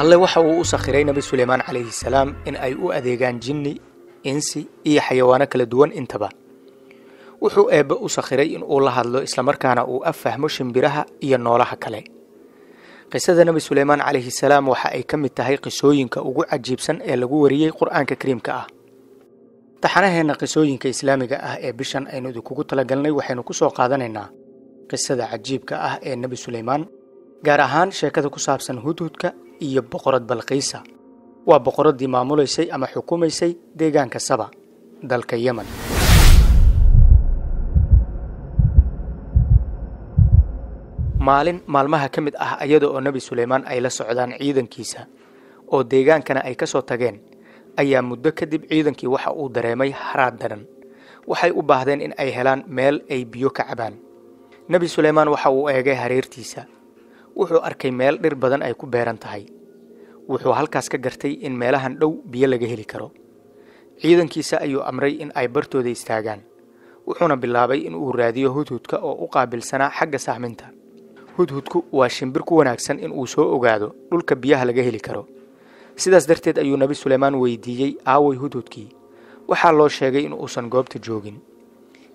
alle waxa uu u sakhiray nebi sulaymaan calayhi salaam in ay u adeegaan jinni insi iyo xayawaano kala duwan intaba wuxuu eebbe u sakhiray in uu la hadlo islamarkaana uu af fahmo shimbiraha iyo noolaha kale qisada nebi sulaymaan calayhi salaam waxa ay ka mid tahay qisooyinka ugu cajiibsan ee lagu wariyey qur'aanka kariimka ah taxanaheenna qisooyinka islaamiga ah ee bishan aynu idinkugu talagalnay waxaynu ku soo qaadanaynaa qisada cajiibka ah ee nebi sulaymaan gaar ahaan sheekada ku saabsan hudhudka iyo boqorad balqiisa waa boqoraddii maamulaysay ama xukumaysay deegaanka saba dalka yeman maalin maalmaha ka mid ah iyada oo nebi suleymaan ay la socdaan ciidankiisa oo deegaankana ay ka soo tageen ayaa muddo kadib ciidankii waxa uu dareemay haraad daran waxay u baahdeen in ay helaan meel ay biyo ka cabaan nebi suleymaan waxa uu eegay hareertiisa wuxuu arkay meel dhir badan ay ku beeran tahay wuxuu halkaas ka gartay in meelahan dhow biyo laga heli karo ciidankiisa ayuu amray in ay bartooda istaagaan wuxuuna bilaabay in uu raadiyo hudhudka oo u qaabilsanaa xagga sahminta hudhudku waa shimbir ku wanaagsan in uu soo ogaado dhulka biyaha laga heli karo sidaas darteed ayuu nebi sulaymaan weydiiyey aaway hudhudkii waxaa loo sheegay in uusan goobta joogin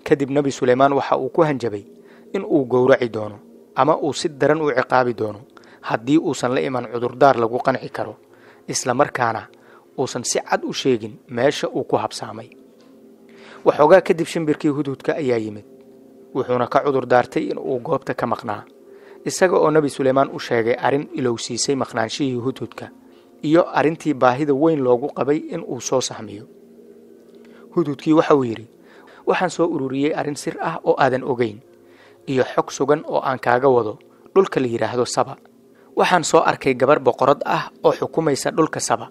kadib nebi sulaymaan waxa uu ku hanjabay in uu gowraci doono ama uu si daran u ciqaabi doono haddii uusan la iman cudurdaar lagu qanci karo isla markaana uusan si cad u sheegin meesha uu ku habsaamay waxoogaa kadib shimbirkii hudhudka ayaa yimid wuxuuna ka cudurdaartay in uu goobta ka maqnaa isaga oo nebi suleymaan u sheegay arrin ilowsiisay maqnaanshihii hudhudka iyo arrintii baahida weyn loogu qabay in uu soo sahmiyo hudhudkii waxauu yidhi waxaan soo ururiyey arrin sir ah oo aadan ogeyn iyo xog sugan oo aan kaaga wado dhulka la yidhaahdo saba waxaan soo arkay gabar boqorad ah oo xukumaysa dhulka saba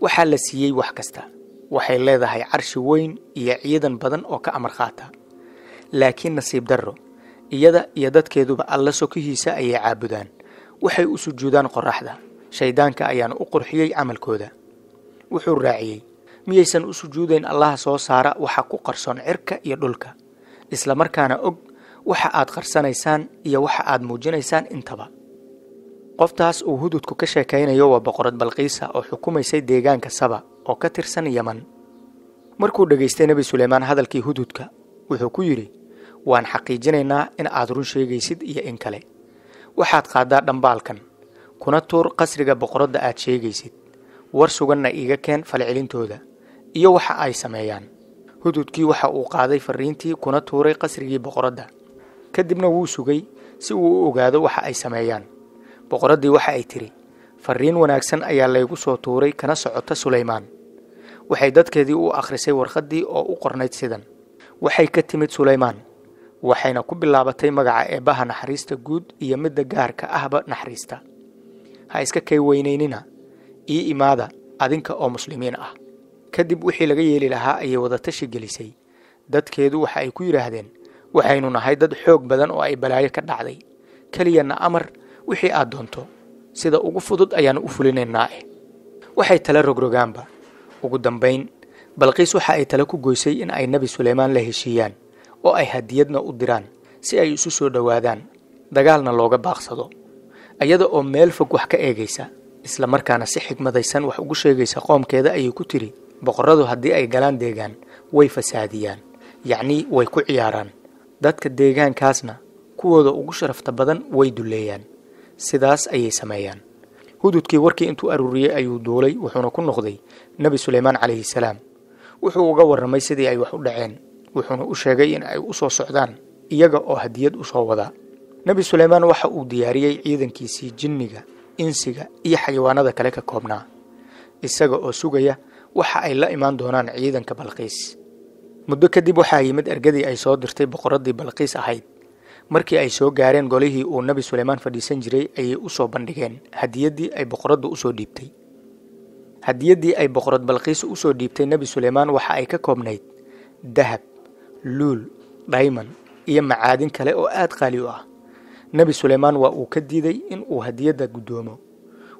waxaa la siiyey wax kasta waxay leedahay carshi weyn iyo ciidan badan oo ka amar qaata laakiin nasiib darro iyada iyo dadkeeduba alla sokihiisa ayay caabudaan waxay u sujuudaan qoraxda shayddaanka ayaan u qurxiyey camalkooda wuxuu raaciyey miyaysan u sujuudayn allaha soo saara waxa ku qarsoon cirka iyo dhulka isla markaana og waxa aad qarsanaysaan iyo waxa aad muujinaysaan intaba qoftaas uu hududku ka sheekaynayo waa boqorad balqiisa oo xukumaysay deegaanka saba oo ka tirsan yeman markuu dhegaystay nebi suleymaan hadalkii hududka wuxuu ku yidhi waan xaqiijinaynaa in aad run sheegaysid iyo in kale waxaad qaaddaa dhambaalkan kuna tuur qasriga boqoradda aad sheegaysid war suganna iiga keen falcelintooda iyo waxa ay sameeyaan hududkii waxa uu qaaday fariintii kuna tuuray qasrigii boqoradda kadibna wuu sugay si uu u ogaado waxa ay sameeyaan boqoraddii waxa ay tidhi farriin wanaagsan ayaa laygu soo tuuray kana socota sulaymaan waxay dadkeedii u akhrisay warqaddii oo u qornayd sidan waxay ka timid sulaymaan waxayna ku bilaabatay magaca eebbaha naxariista guud iyo midda gaarka ahba naxariista ha iska kay weynaynina ii imaada adinka oo muslimiin ah kadib wixii laga yeeli lahaa ayay wada tashi gelisay dadkeedu waxa ay ku yidhaahdeen waxaynu nahay dad xoog badan oo ay balaayo ka dhacday keliyana amar wixii aad doonto sida ugu fudud ayaannu u fulinaynaa eh waxay tala rogrogaanba ugu dambayn balkiis waxa ay tale ku goysay in ay nebi suleymaan la heshiiyaan oo ay hadiyadna u diraan si ay isu soo dhowaadaan dagaalna looga baaqsado iyada oo meel fog wax ka eegaysa isla markaana si xigmadaysan wax ugu sheegaysa qoomkeeda ayay ku tidhi boqorradu haddii ay galaan deegaan way fasaadiyaan yacnii way ku ciyaaraan dadka deegaankaasna kuwooda ugu sharafta badan way dulleeyaan sidaas ayay sameeyaan hududkii warkii intuu aruuriyey ayuu duulay wuxuuna ku noqday nebi suleymaan calayhi salaam wuxuu uga warramay sidii ay wax u dhaceen wuxuuna u sheegay in ay u soo socdaan iyaga oo hadiyad u soo wadaa nebi suleymaan waxa uu diyaariyey ciidankiisii jinniga insiga iyo xayawaanada kale ka koobnaa isaga oo sugaya waxa ay la imaan doonaan ciidanka balkiis muddo kadib waxaa yimid ergadii ay soo dirtay boqoraddii balkiis ahayd markii ay soo gaareen golihii uu nebi sulaymaan fadhiisan jiray ayay u soo bandhigeen hadiyaddii ay boqoraddu usoo dhiibtay hadiyaddii ay boqorad balqiis usoo dhiibtay nebi sulaymaan waxa ay ka koobnayd dahab luul dhayman iyo macaadin kale oo aad qaali u ah nebi sulaymaan waa uu ka diiday in uu hadiyadda guddoomo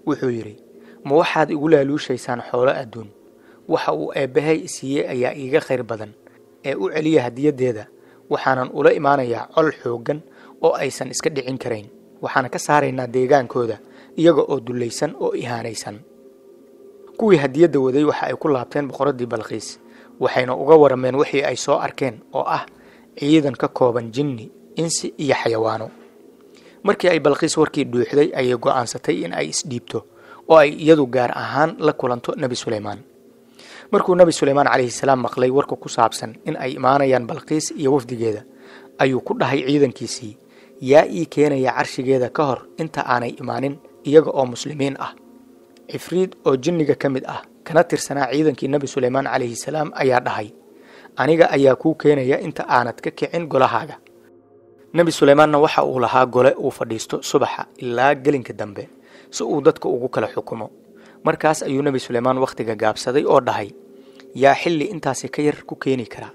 wuxuu yidhi ma waxaad igu laaluushaysaan xoolo adduun waxa uu eebbahay siiyey ayaa iiga khayr badan ee u celiya hadiyaddeeda waxaanan ula imaanayaa col xooggan oo aysan iska dhicin karayn waxaana ka saaraynaa deegaankooda iyaga oo dullaysan oo ihaanaysan kuwii hadiyadda waday waxa ay ku laabteen boqoraddii balkhiis waxayna uga warameen wixii ay soo arkeen oo ah ciidan ka kooban jinni insi iyo xayawaano markii ay balqiis warkii dhuuxday ayay go'aansatay in ay isdhiibto oo ay iyadu gaar ahaan la kulanto nebi sulaymaan markuu nebi sulaymaan calayhi salaam maqlay warka ku saabsan in ay imaanayaan balkiis iyo wafdigeeda ayuu ku dhahay ciidankiisii yaa ii keenaya carshigeeda ka hor inta aanay imaanin iyaga oo muslimiin ah cifriid oo jinniga ka mid ah kana tirsanaa ciidankii nebi sulaymaan calayhi salaam ayaa dhahay aniga ayaa kuu keenaya inta aanad ka kicin golahaaga nebi sulaymaanna waxa uu lahaa gole uu fadhiisto subaxa ilaa gelinka dambe si uu dadka ugu kala xukumo markaas ayuu nebi sulaymaan wakhtiga gaabsaday oo dhahay yaa xilli intaasi ka yar ku keeni karaa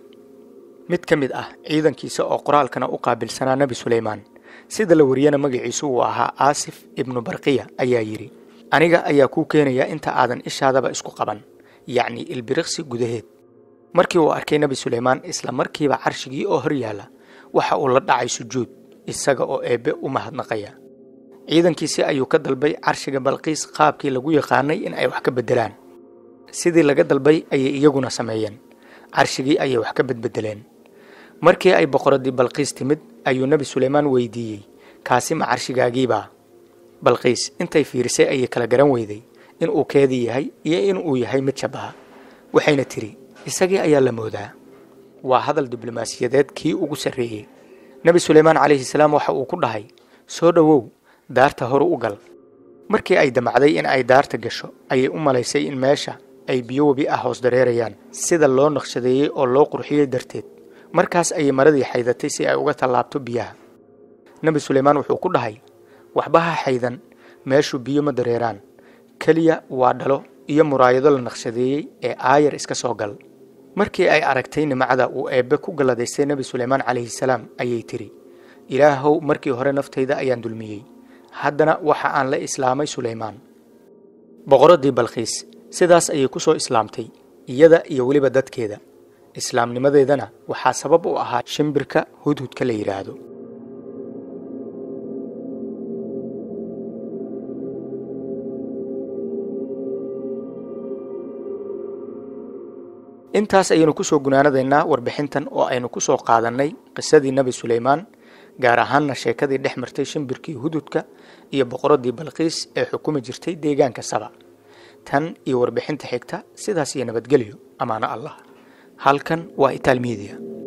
mid ka mid ah ciidankiisa oo qoraalkana u qaabilsanaa nebi sulaymaan sida la wariyana magiciisu uu ahaa aasif ibnu barkiya ayaa yidhi aniga ayaa kuu keenayaa inta aadan ishaadaba isku qaban yacnii ilbiriqsi gudaheed markii uu arkay nebi sulaymaan isla markiiba carshigii oo hor yaalla waxa uu la dhacay sujuud isaga oo eebbe u mahadnaqaya ciidankiisi ayuu ka dalbay carshiga balkiis qaabkii lagu yaqaanay in ay wax ka beddelaan sidii laga dalbay ayay iyaguna sameeyeen carshigii ayay wax ka bedbedeleen markii ay boqoraddii balkiis timid ayuu nebi suleymaan weydiiyey kaasi ma carshigaagiibaa balkiis intay fiirisay ayay kala garan weyday inuu keedii yahay iyo inuu yahay mid shabaha waxayna tidhi isagii ayaa la moodaa waa hadal diblomaasiyadeed kii ugu sarreeyey nebi suleymaan calayhi salaam waxa uu ku dhahay soo dhowow daarta horu u gal markii ay damacday in ay daarta gasho ayay u malaysay in meesha ay biyo webi ah hoos dareerayaan sida loo naqshadeeyey oo loo qurxiyey darteed markaas ayay maradii xaydatay si ay uga tallaabto biyaha nebi sulaymaan wuxuu ku dhahay waxba ha xaydan meeshu biyo ma dareeraan keliya waa dhalo iyo muraayado la naqshadeeyey ee aayar iska soo gal markii ay aragtay nimcada uu eebbe ku galladaystay nebi sulaymaan suleymaan salaam ayay tidhi ilaahow markii hore naftayda ayaan dulmiyey haddana waxa aan la islaamay sulaymaan boqoraddii balkhiis sidaas ayay ku soo islaamtay iyada iyo weliba dadkeeda islaamnimadeedana waxaa sabab u ahaa shimbirka hudhudka la yidhaahdo intaas ayaynu ku soo gunaanadaynaa warbixintan oo aynu ku soo qaadannay qisadii nebi suleymaan gaar ahaanna sheekadii dhex martay shimbirkii hududka iyo boqoradii balqiis ee xukumi jirtay deegaanka saba tan iyo warbixinta xigta sidaas iyo nabadgelyo amaano allah halkan waa itaalmiidiya